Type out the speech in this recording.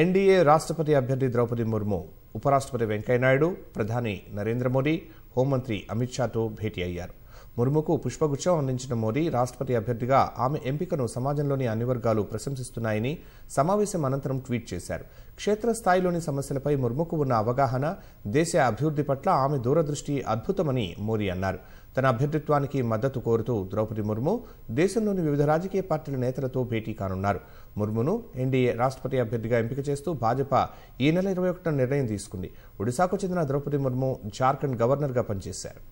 NDA రాష్ట్రపతి అభ్యర్థి ద్రౌపది ముర్ము ఉపరాష్ట్రపతి వెంకయ్యనాయుడు ప్రధాని నరేంద్ర మోడీ హోంమంత్రి అమిత్ షాతో భేటీ అయ్యారు ముర్ముకు పుష్పగుచ్చం అందించిన మోదీ రాష్ట్రపతి అభ్యర్థిగా ఆమె ఎంపికను సమాజంలోని అన్ని వర్గాలు ప్రశంసిస్తున్నాయని సమావేశం అనంతరం ట్వీట్ చేశారు క్షేత్రస్థాయిలోని సమస్యలపై ముర్ముకు ఉన్న అవగాహన దేశ అభివృద్ధి పట్ల ఆమె దూరదృష్టి అద్భుతమని మోదీ అన్నారు తన అభ్యర్థిత్వానికి మద్దతు కోరుతూ ద్రౌపది ముర్ము దేశంలోని వివిధ రాజకీయ పార్టీల నేతలతో భేటీ కానున్నారు ముర్మును ఎన్డీఏ రాష్ట్రపతి అభ్యర్థిగా ఎంపిక చేస్తూ భాజపా ఈ నెల ఇరవై ఒకటిన నిర్ణయం తీసుకుంది ఒడిశాకు చెందిన ద్రౌపది ముర్ము జార్ఖండ్ గవర్నర్గా పనిచేశారు